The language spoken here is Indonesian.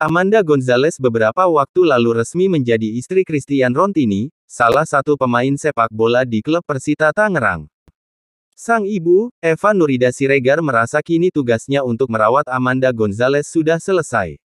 Amanda Gonzalez beberapa waktu lalu resmi menjadi istri Christian Rontini, salah satu pemain sepak bola di klub Persita Tangerang. Sang ibu, Eva Nurida Siregar merasa kini tugasnya untuk merawat Amanda Gonzalez sudah selesai.